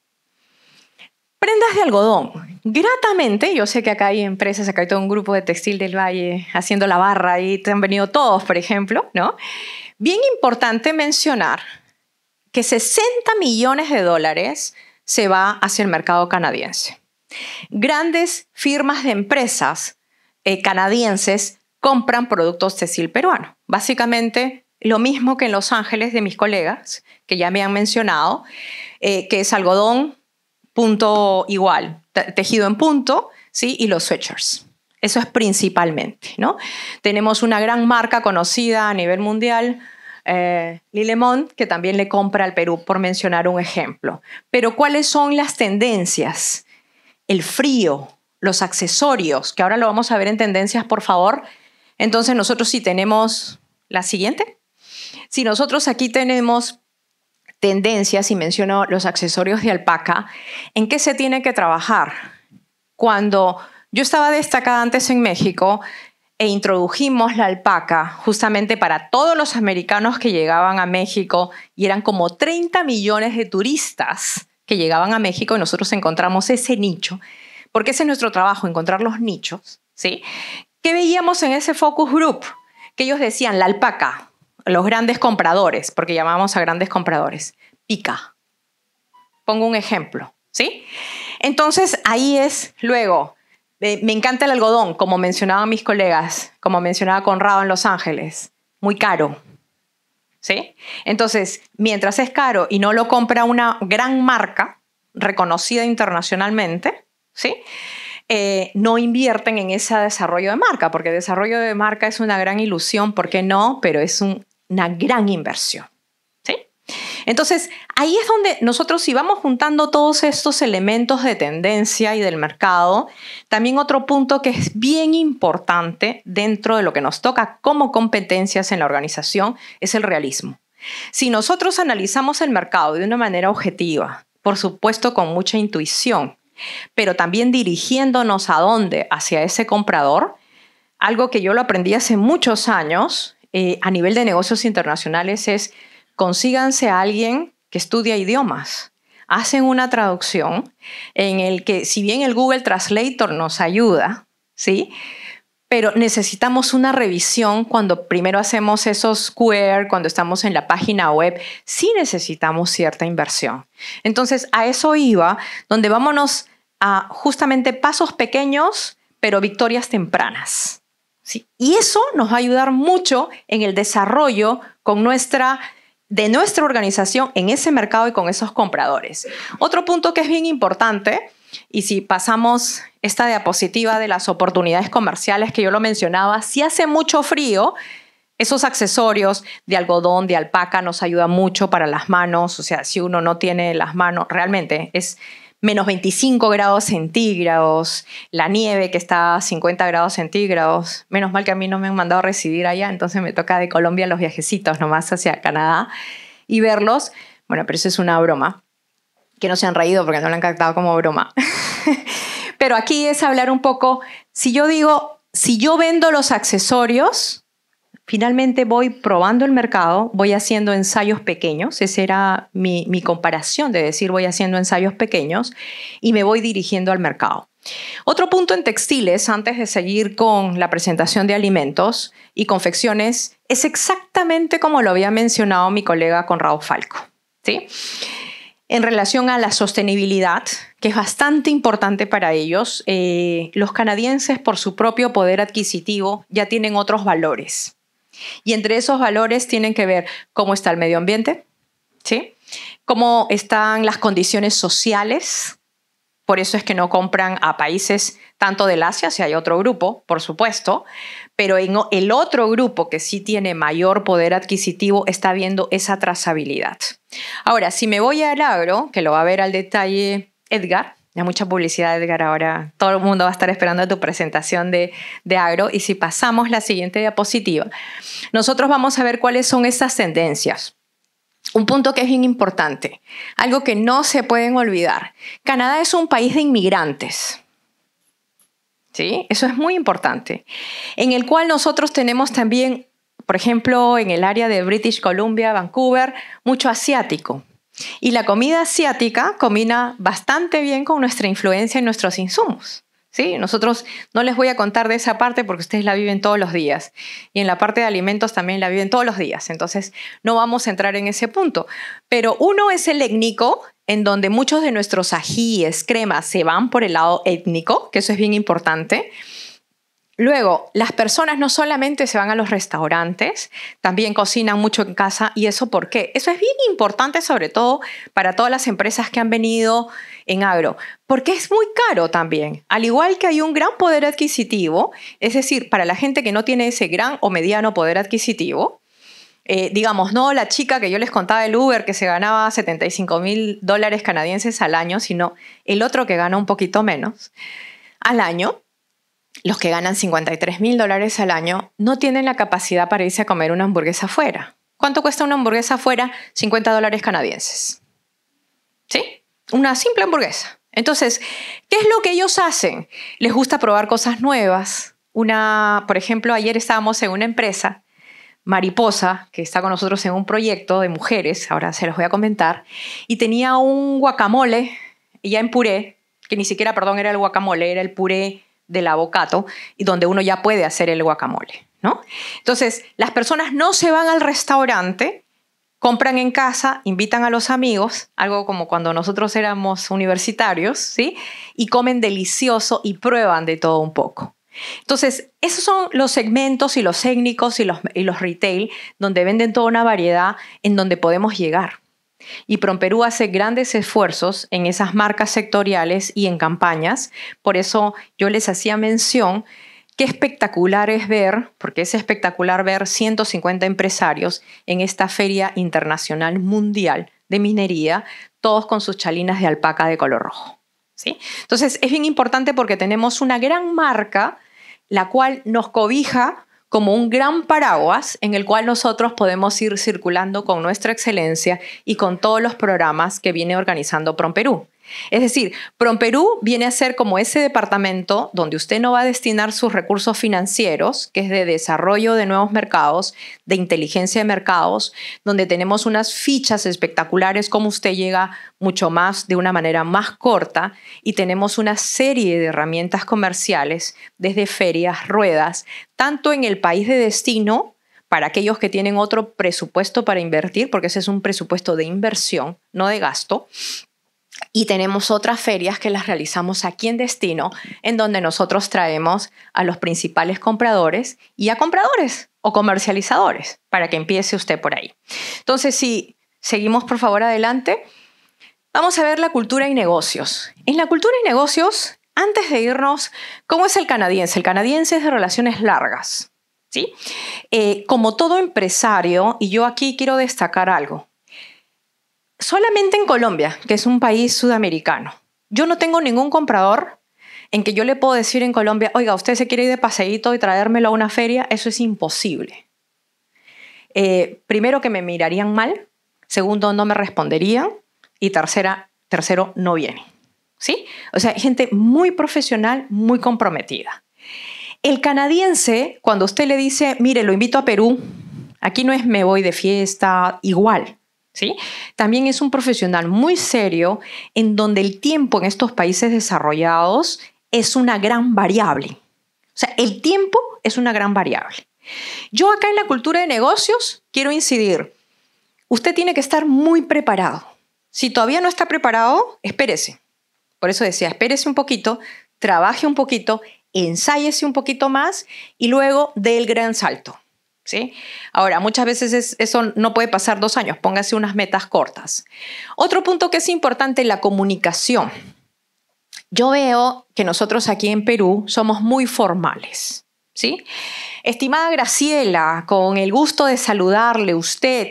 Prendas de algodón. Gratamente, yo sé que acá hay empresas, acá hay todo un grupo de textil del valle haciendo la barra y te han venido todos, por ejemplo, ¿no? Bien importante mencionar que 60 millones de dólares se va hacia el mercado canadiense. Grandes firmas de empresas eh, canadienses compran productos textil peruano. Básicamente lo mismo que en Los Ángeles de mis colegas, que ya me han mencionado, eh, que es algodón, punto igual, tejido en punto, ¿sí? Y los sweaters Eso es principalmente, ¿no? Tenemos una gran marca conocida a nivel mundial, eh, Lilemont, que también le compra al Perú, por mencionar un ejemplo. Pero ¿cuáles son las tendencias? El frío, los accesorios, que ahora lo vamos a ver en tendencias, por favor. Entonces nosotros sí tenemos la siguiente. Si nosotros aquí tenemos tendencias y menciono los accesorios de alpaca, ¿en qué se tiene que trabajar? Cuando yo estaba destacada antes en México e introdujimos la alpaca justamente para todos los americanos que llegaban a México y eran como 30 millones de turistas que llegaban a México y nosotros encontramos ese nicho, porque ese es nuestro trabajo, encontrar los nichos, ¿sí? ¿Qué veíamos en ese focus group? Que ellos decían, la alpaca, los grandes compradores, porque llamamos a grandes compradores, pica. Pongo un ejemplo, ¿sí? Entonces ahí es luego, eh, me encanta el algodón, como mencionaban mis colegas, como mencionaba Conrado en Los Ángeles, muy caro, ¿sí? Entonces, mientras es caro y no lo compra una gran marca reconocida internacionalmente, ¿sí? Eh, no invierten en ese desarrollo de marca, porque desarrollo de marca es una gran ilusión, ¿por qué no? Pero es un una gran inversión. ¿sí? Entonces, ahí es donde nosotros si vamos juntando todos estos elementos de tendencia y del mercado, también otro punto que es bien importante dentro de lo que nos toca como competencias en la organización es el realismo. Si nosotros analizamos el mercado de una manera objetiva, por supuesto con mucha intuición, pero también dirigiéndonos a dónde, hacia ese comprador, algo que yo lo aprendí hace muchos años, eh, a nivel de negocios internacionales es consíganse a alguien que estudia idiomas. Hacen una traducción en el que, si bien el Google Translator nos ayuda, ¿sí? Pero necesitamos una revisión cuando primero hacemos esos QR, cuando estamos en la página web, sí necesitamos cierta inversión. Entonces, a eso iba, donde vámonos a justamente pasos pequeños, pero victorias tempranas. Y eso nos va a ayudar mucho en el desarrollo con nuestra de nuestra organización en ese mercado y con esos compradores. Otro punto que es bien importante, y si pasamos esta diapositiva de las oportunidades comerciales que yo lo mencionaba, si hace mucho frío, esos accesorios de algodón, de alpaca, nos ayuda mucho para las manos. O sea, si uno no tiene las manos, realmente es, menos 25 grados centígrados, la nieve que está a 50 grados centígrados. Menos mal que a mí no me han mandado a residir allá, entonces me toca de Colombia los viajecitos nomás hacia Canadá y verlos. Bueno, pero eso es una broma. Que no se han reído porque no lo han captado como broma. pero aquí es hablar un poco, si yo digo, si yo vendo los accesorios, Finalmente voy probando el mercado, voy haciendo ensayos pequeños, esa era mi, comparación de decir voy haciendo ensayos pequeños y me voy dirigiendo al mercado. Otro punto en textiles, antes de seguir con la presentación de alimentos y confecciones, es exactamente como lo había mencionado mi colega Conrado Falco. ¿sí? En relación a la sostenibilidad, que es bastante importante para ellos, eh, los canadienses por su propio poder adquisitivo ya tienen otros valores. Y entre esos valores tienen que ver cómo está el medio ambiente, ¿sí? cómo están las condiciones sociales. Por eso es que no compran a países tanto del Asia, si hay otro grupo, por supuesto, pero en el otro grupo que sí tiene mayor poder adquisitivo está viendo esa trazabilidad. Ahora, si me voy al agro, que lo va a ver al detalle Edgar, ya mucha publicidad, Edgar. Ahora todo el mundo va a estar esperando tu presentación de, de agro. Y si pasamos la siguiente diapositiva, nosotros vamos a ver cuáles son esas tendencias. Un punto que es bien importante, algo que no se pueden olvidar. Canadá es un país de inmigrantes. ¿Sí? Eso es muy importante. En el cual nosotros tenemos también, por ejemplo, en el área de British Columbia, Vancouver, mucho asiático. Y la comida asiática combina bastante bien con nuestra influencia y nuestros insumos. ¿Sí? Nosotros no les voy a contar de esa parte porque ustedes la viven todos los días y en la parte de alimentos también la viven todos los días, entonces no vamos a entrar en ese punto. Pero uno es el étnico, en donde muchos de nuestros ajíes, cremas se van por el lado étnico, que eso es bien importante. Luego, las personas no solamente se van a los restaurantes, también cocinan mucho en casa y eso por qué. Eso es bien importante sobre todo para todas las empresas que han venido en agro, porque es muy caro también. Al igual que hay un gran poder adquisitivo, es decir, para la gente que no tiene ese gran o mediano poder adquisitivo, eh, digamos, no la chica que yo les contaba del Uber que se ganaba 75 mil dólares canadienses al año, sino el otro que gana un poquito menos al año los que ganan 53 mil dólares al año no tienen la capacidad para irse a comer una hamburguesa afuera. ¿Cuánto cuesta una hamburguesa afuera? 50 dólares canadienses. ¿Sí? Una simple hamburguesa. Entonces, ¿qué es lo que ellos hacen? Les gusta probar cosas nuevas. Una, por ejemplo, ayer estábamos en una empresa, Mariposa, que está con nosotros en un proyecto de mujeres, ahora se los voy a comentar, y tenía un guacamole, ya en puré, que ni siquiera, perdón, era el guacamole, era el puré del avocato y donde uno ya puede hacer el guacamole, ¿no? Entonces, las personas no se van al restaurante, compran en casa, invitan a los amigos, algo como cuando nosotros éramos universitarios, ¿sí? Y comen delicioso y prueban de todo un poco. Entonces, esos son los segmentos y los técnicos y los, y los retail donde venden toda una variedad en donde podemos llegar. Y Promperú hace grandes esfuerzos en esas marcas sectoriales y en campañas. Por eso yo les hacía mención Qué espectacular es ver, porque es espectacular ver 150 empresarios en esta feria internacional mundial de minería, todos con sus chalinas de alpaca de color rojo. ¿sí? Entonces es bien importante porque tenemos una gran marca, la cual nos cobija como un gran paraguas en el cual nosotros podemos ir circulando con nuestra excelencia y con todos los programas que viene organizando PROMPERÚ. Es decir, PromPerú viene a ser como ese departamento donde usted no va a destinar sus recursos financieros, que es de desarrollo de nuevos mercados, de inteligencia de mercados, donde tenemos unas fichas espectaculares como usted llega mucho más de una manera más corta y tenemos una serie de herramientas comerciales desde ferias, ruedas, tanto en el país de destino para aquellos que tienen otro presupuesto para invertir, porque ese es un presupuesto de inversión, no de gasto y tenemos otras ferias que las realizamos aquí en Destino, en donde nosotros traemos a los principales compradores y a compradores o comercializadores, para que empiece usted por ahí. Entonces, si seguimos por favor adelante, vamos a ver la cultura y negocios. En la cultura y negocios, antes de irnos, ¿cómo es el canadiense? El canadiense es de relaciones largas. ¿Sí? Eh, como todo empresario, y yo aquí quiero destacar algo, solamente en Colombia, que es un país sudamericano, yo no tengo ningún comprador en que yo le puedo decir en Colombia, oiga, usted se quiere ir de paseíto y traérmelo a una feria, eso es imposible. Eh, primero que me mirarían mal, segundo no me responderían y tercero no viene. ¿Sí? O sea, gente muy profesional, muy comprometida. El canadiense, cuando usted le dice, mire, lo invito a Perú, aquí no es me voy de fiesta, igual. ¿Sí? También es un profesional muy serio en donde el tiempo en estos países desarrollados es una gran variable. O sea, el tiempo es una gran variable. Yo acá en la cultura de negocios quiero incidir. Usted tiene que estar muy preparado. Si todavía no está preparado, espérese. Por eso decía, espérese un poquito, trabaje un poquito, ensáyese un poquito más y luego dé el gran salto. ¿sí? Ahora, muchas veces eso no puede pasar dos años, póngase unas metas cortas. Otro punto que es importante, la comunicación. Yo veo que nosotros aquí en Perú somos muy formales. ¿Sí? Estimada Graciela, con el gusto de saludarle usted.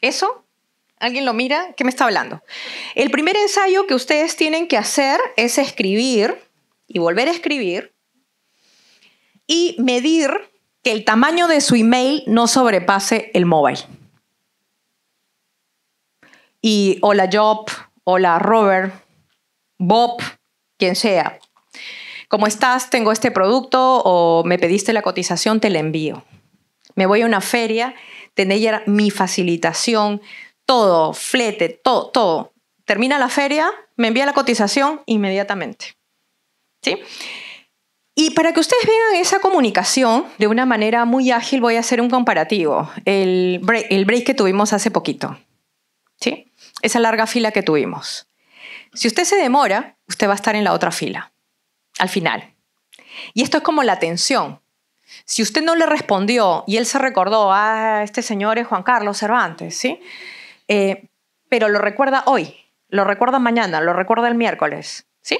¿Eso? ¿Alguien lo mira? ¿Qué me está hablando? El primer ensayo que ustedes tienen que hacer es escribir y volver a escribir y medir que el tamaño de su email no sobrepase el móvil. Y hola Job, hola Robert, Bob, quien sea. ¿Cómo estás? Tengo este producto o me pediste la cotización, te la envío. Me voy a una feria, tenéis mi facilitación, todo, flete, todo, todo. Termina la feria, me envía la cotización inmediatamente. ¿Sí? Y para que ustedes vean esa comunicación de una manera muy ágil, voy a hacer un comparativo. El break, que tuvimos hace poquito. ¿Sí? Esa larga fila que tuvimos. Si usted se demora, usted va a estar en la otra fila, al final. Y esto es como la tensión. Si usted no le respondió y él se recordó, ah, este señor es Juan Carlos Cervantes, ¿sí? Eh, pero lo recuerda hoy, lo recuerda mañana, lo recuerda el miércoles, ¿sí?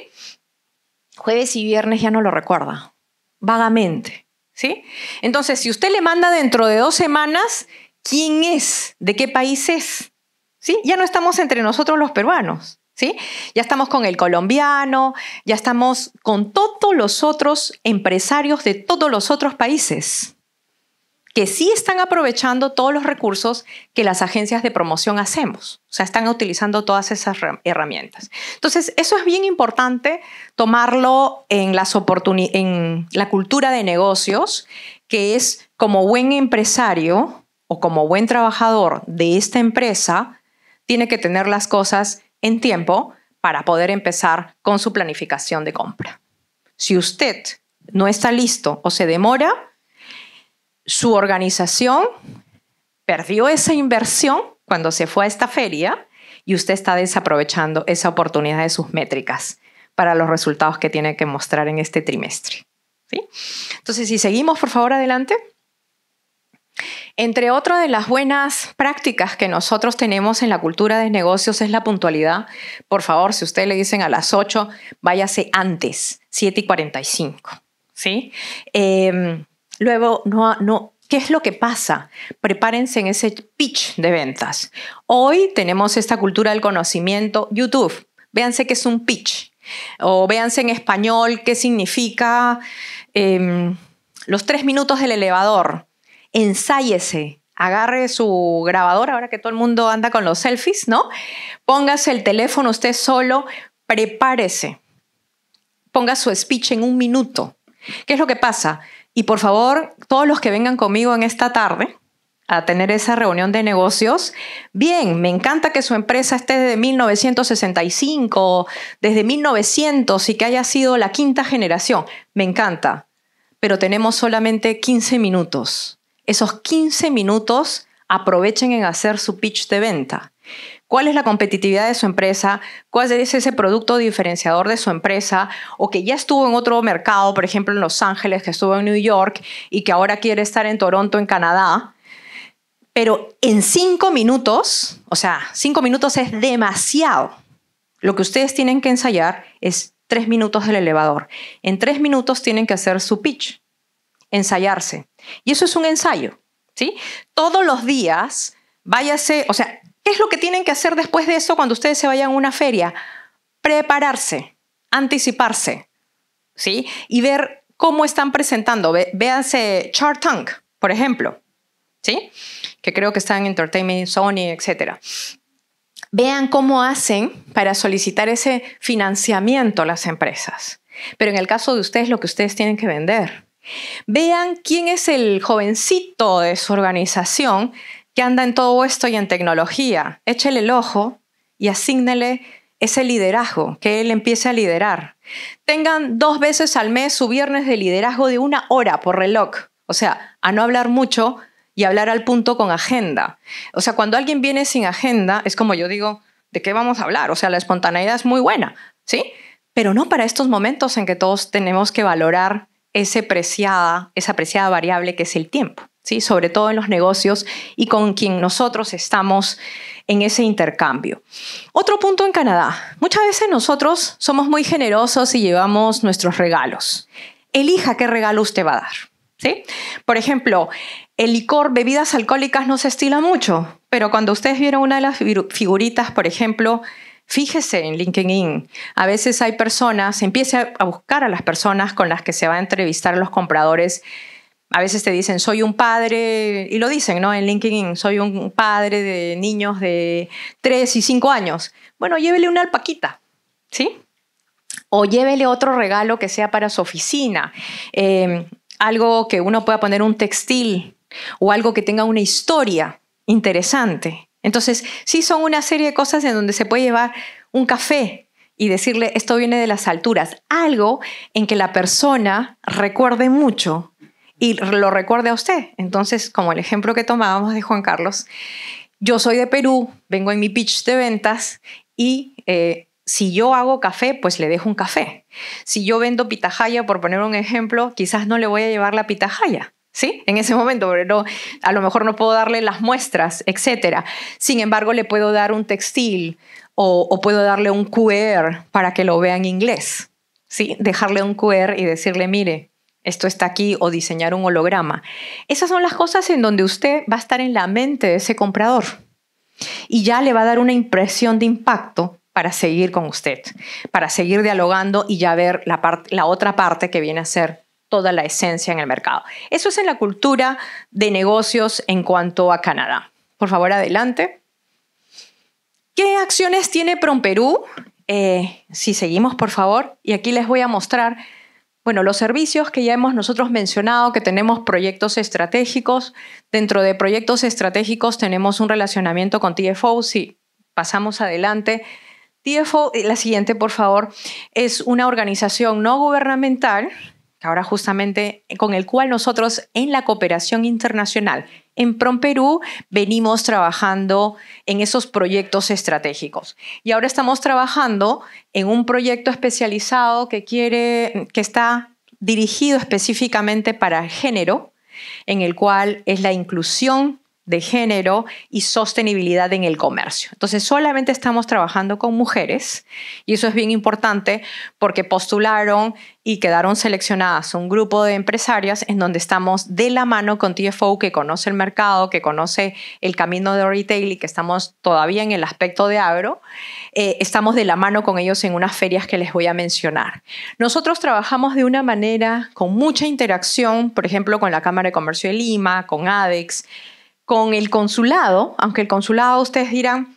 jueves y viernes ya no lo recuerda, vagamente. ¿sí? Entonces, si usted le manda dentro de dos semanas, ¿quién es? ¿De qué país es? ¿Sí? Ya no estamos entre nosotros los peruanos. ¿Sí? Ya estamos con el colombiano, ya estamos con todos los otros empresarios de todos los otros países que sí están aprovechando todos los recursos que las agencias de promoción hacemos. O sea, están utilizando todas esas herramientas. Entonces, eso es bien importante tomarlo en, en la cultura de negocios, que es como buen empresario o como buen trabajador de esta empresa, tiene que tener las cosas en tiempo para poder empezar con su planificación de compra. Si usted no está listo o se demora, su organización perdió esa inversión cuando se fue a esta feria y usted está desaprovechando esa oportunidad de sus métricas para los resultados que tiene que mostrar en este trimestre. Entonces, si seguimos, por favor, adelante. Entre otras de las buenas prácticas que nosotros tenemos en la cultura de negocios es la puntualidad. Por favor, si usted le dicen a las 8, váyase antes, 7 y 45. ¿sí? Em, Luego, no, no, ¿Qué es lo que pasa? Prepárense en ese pitch de ventas. Hoy tenemos esta cultura del conocimiento, YouTube. Véanse que es un pitch. O véanse en español qué significa em, los tres minutos del elevador. Ensáyese. Agarre su grabador, ahora que todo el mundo anda con los selfies, ¿no? Póngase el teléfono usted solo, prepárese. Ponga su speech en un minuto. ¿Qué es lo que pasa? Y por favor, todos los que vengan conmigo en esta tarde a tener esa reunión de negocios, bien, me encanta que su empresa esté desde 1965, desde 1900 y que haya sido la quinta generación, me encanta, pero tenemos solamente 15 minutos. Esos 15 minutos aprovechen en hacer su pitch de venta cuál es la competitividad de su empresa, cuál es ese producto diferenciador de su empresa, o que ya estuvo en otro mercado, por ejemplo en Los Ángeles, que estuvo en New York y que ahora quiere estar en Toronto, en Canadá. Pero en cinco minutos, o sea, cinco minutos es demasiado. Lo que ustedes tienen que ensayar es tres minutos del elevador. En tres minutos tienen que hacer su pitch, ensayarse. Y eso es un ensayo, ¿sí? Todos los días, váyase, o sea, es lo que tienen que hacer después de eso cuando ustedes se vayan a una feria? Prepararse, anticiparse, ¿sí? Y ver cómo están presentando. véanse Chart por ejemplo, ¿sí? Que creo que está en Entertainment Sony, etc. Vean cómo hacen para solicitar ese financiamiento a las empresas. Pero en el caso de ustedes, lo que ustedes tienen que vender. Vean quién es el jovencito de su organización que anda en todo esto y en tecnología. Échele el ojo y asígnele ese liderazgo, que él empiece a liderar. Tengan dos veces al mes su viernes de liderazgo de una hora por reloj. O sea, a no hablar mucho y hablar al punto con agenda. O sea, cuando alguien viene sin agenda, es como yo digo, ¿de qué vamos a hablar? O sea, la espontaneidad es muy buena, ¿sí? Pero no para estos momentos en que todos tenemos que valorar ese preciada, esa preciada variable que es el tiempo sobre todo en los negocios y con quien nosotros estamos en ese intercambio. Otro punto en Canadá. Muchas veces nosotros somos muy generosos y llevamos nuestros regalos. Elija qué regalo usted va a dar. ¿sí? Por ejemplo, el licor, bebidas alcohólicas no se estila mucho, pero cuando ustedes vieron una de las figuritas, por ejemplo, Fíjese en LinkedIn. A veces hay personas, empiece a buscar a las personas con las que se va a entrevistar los compradores a veces te dicen, soy un padre, y lo dicen, ¿no? En LinkedIn, soy un padre de niños de 3 y 5 años. Bueno, llévele una alpaquita, ¿sí? O llévele otro regalo que sea para su oficina, em, algo que uno pueda poner un textil o algo que tenga una historia interesante. Entonces, sí son una serie de cosas en donde se puede llevar un café, y decirle esto viene de las alturas, algo en que la persona recuerde mucho y lo recuerde a usted. Entonces, como el ejemplo que tomábamos de Juan Carlos, yo soy de Perú, vengo en mi pitch de ventas y eh, si yo hago café, pues le dejo un café. Si yo vendo pitahaya, por poner un ejemplo, quizás no le voy a llevar la pitahaya. ¿Sí? En ese momento, pero a lo mejor no puedo darle las muestras, etcétera. Sin embargo, le puedo dar un textil o, o puedo darle un QR para que lo vea en inglés. ¿sí? Dejarle un QR y decirle, mire, esto está aquí o diseñar un holograma. Esas son las cosas en donde usted va a estar en la mente de ese comprador y ya le va a dar una impresión de impacto para seguir con usted, para seguir dialogando y ya ver la, otra parte que viene a ser toda la esencia en el mercado. Eso es en la cultura de negocios en cuanto a Canadá. Por favor, adelante. ¿Qué acciones tiene PromPerú? Eh, si seguimos, por favor, y aquí les voy a mostrar bueno, los servicios que ya hemos nosotros mencionado, que tenemos proyectos estratégicos. Dentro de proyectos estratégicos tenemos un relacionamiento con TFO. Si pasamos adelante, TFO, eh, la siguiente, por favor, es una organización no gubernamental ahora justamente con el cual nosotros en la cooperación internacional en PROM Perú venimos trabajando en esos proyectos estratégicos. Y ahora estamos trabajando en un proyecto especializado que quiere que está dirigido específicamente para el género, en el cual es la inclusión de género y sostenibilidad en el comercio. Entonces, solamente estamos trabajando con mujeres y eso es bien importante porque postularon y quedaron seleccionadas un grupo de empresarias en donde estamos de la mano con TFO que conoce el mercado, que conoce el camino de retail y que estamos todavía en el aspecto de agro. Eh, estamos de la mano con ellos en unas ferias que les voy a mencionar. Nosotros trabajamos de una manera con mucha interacción, por ejemplo, con la Cámara de Comercio de Lima, con ADEX, con el consulado, aunque el consulado ustedes dirán,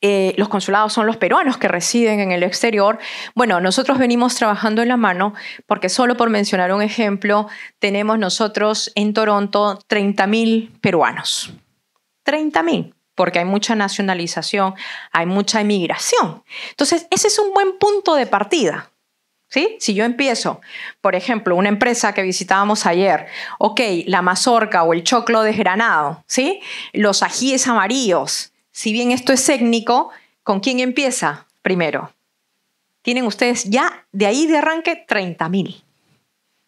eh, los consulados son los peruanos que residen en el exterior. Bueno, nosotros venimos trabajando en la mano porque solo por mencionar un ejemplo, tenemos nosotros en Toronto 30.000 peruanos. 30.000 porque hay mucha nacionalización, hay mucha emigración. Entonces, ese es un buen punto de partida. Si yo empiezo, por ejemplo, una empresa que visitábamos ayer, ok, la mazorca o el choclo desgranado, ¿sí? Los ajíes amarillos. Si bien esto es técnico, ¿con quién empieza primero? Tienen ustedes ya de ahí de arranque 30.000.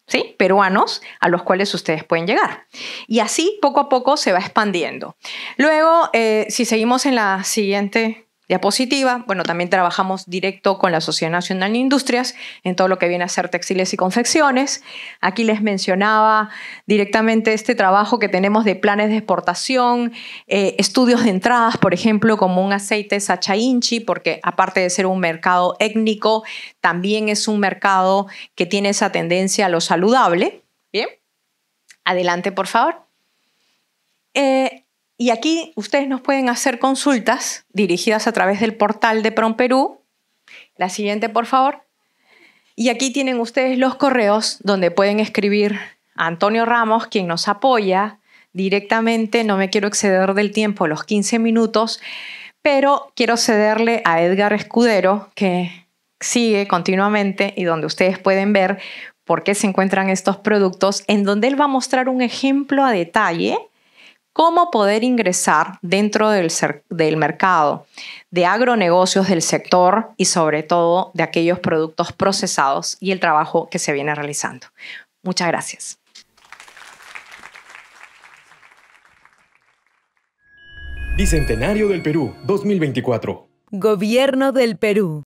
¿Sí? peruanos a los cuales ustedes pueden llegar. Y así poco a poco se va expandiendo. Luego, eh, si seguimos en la siguiente diapositiva. Bueno, también trabajamos directo con la Sociedad Nacional de Industrias en todo lo que viene a ser textiles y confecciones. Aquí les mencionaba directamente este trabajo que tenemos de planes de exportación, eh, estudios de entradas, por ejemplo, como un aceite Sacha Inchi, porque aparte de ser un mercado étnico, también es un mercado que tiene esa tendencia a lo saludable. Bien, adelante, por favor. Eh, y aquí ustedes nos pueden hacer consultas dirigidas a través del portal de PROM Perú. La siguiente, por favor. Y aquí tienen ustedes los correos donde pueden escribir a Antonio Ramos, quien nos apoya directamente. No me quiero exceder del tiempo, los 15 minutos, pero quiero cederle a Edgar Escudero, que sigue continuamente y donde ustedes pueden ver por qué se encuentran estos productos, en donde él va a mostrar un ejemplo a detalle cómo poder ingresar dentro del, del mercado de agronegocios del sector y sobre todo de aquellos productos procesados y el trabajo que se viene realizando. Muchas gracias. Bicentenario del Perú, 2024. Gobierno del Perú.